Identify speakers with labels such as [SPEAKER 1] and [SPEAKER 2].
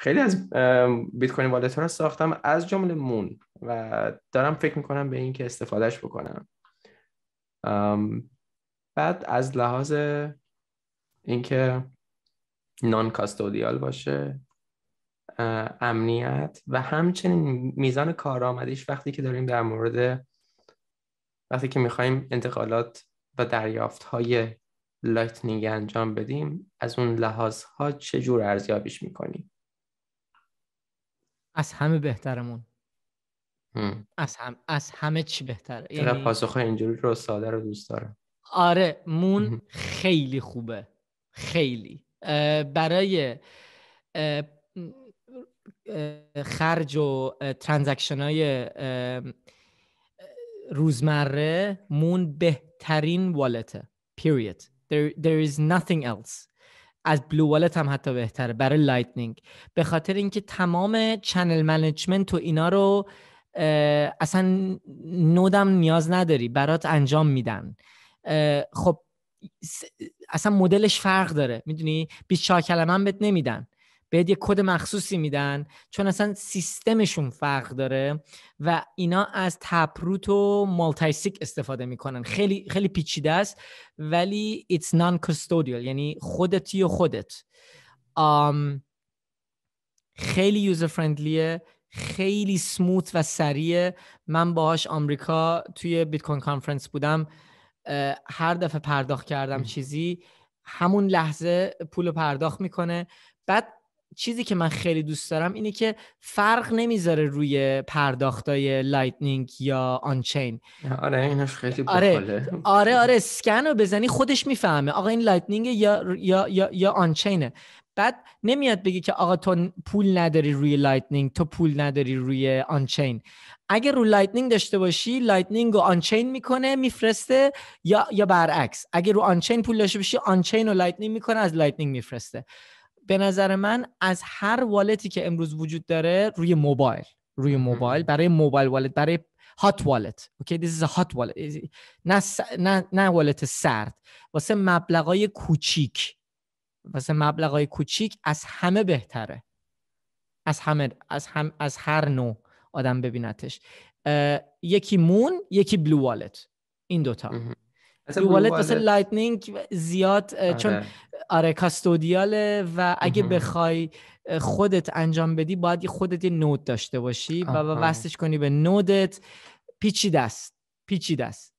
[SPEAKER 1] خیلی از بیت کوین والت ها رو ساختم از جمله مون و دارم فکر میکنم به اینکه استفادهش بکنم بعد از لحاظ اینکه نان کاستودیال باشه امنیت و همچنین میزان کارآمدیش وقتی که داریم در مورد وقتی که میخوایم انتقالات و دریافت های لایتنینگ انجام بدیم از اون لحاظ ها چجور ارزیابیش میکنیم
[SPEAKER 2] از همه بهترمون از, هم، از همه چی بهتره یعنی پاسخ
[SPEAKER 1] اینجوری رو ساده رو دوست دارم
[SPEAKER 2] آره مون خیلی خوبه خیلی برای خرج و ترانزکشن های روزمره مون بهترین والته period there, there is nothing else از بلو والت هم حتی بهتره برای لایتنینگ به خاطر اینکه تمام چنل منیجمنت و اینا رو اصلا نودم نیاز نداری برات انجام میدن خب اصلا مدلش فرق داره میدونی 24 کلمه هم بهت نمیدن بهت یه کد مخصوصی میدن چون اصلا سیستمشون فرق داره و اینا از تپروت و مالتایسیک استفاده میکنن خیلی خیلی پیچیده است ولی it's non custodial یعنی خودتی و خودت خیلی یوزر فرندلیه خیلی سموت و سریه من باهاش آمریکا توی بیت کوین کانفرنس بودم هر دفعه پرداخت کردم چیزی همون لحظه پول پرداخت میکنه بعد چیزی که من خیلی دوست دارم اینه که فرق نمیذاره روی پرداختای لایتنینگ یا آنچین آره اینش خیلی آره آره آره سکن رو بزنی خودش میفهمه آقا این لایتنینگ یا یا یا, یا آنچینه بعد نمیاد بگی که آقا تو پول نداری روی لایتنینگ تو پول نداری روی آنچین اگر رو لایتنینگ داشته باشی لایتنینگ رو آنچین میکنه میفرسته یا یا برعکس اگر رو آنچین پول داشته باشی آنچین رو لایتنینگ میکنه از لایتنینگ میفرسته به نظر من از هر والتی که امروز وجود داره روی موبایل روی موبایل برای موبایل والت برای هات والت اوکی دیس از هات والت نه نه نه والت سرد واسه مبلغای کوچیک واسه مبلغای کوچیک از همه بهتره از همه از هم از هر نوع آدم ببینتش یکی مون یکی بلو والت این دوتا بلو والت واسه لایتنینگ زیاد چون آره. آره کاستودیاله و اگه بخوای خودت انجام بدی باید خودت یه نود داشته باشی و وصلش کنی به نودت پیچیده است پیچیده است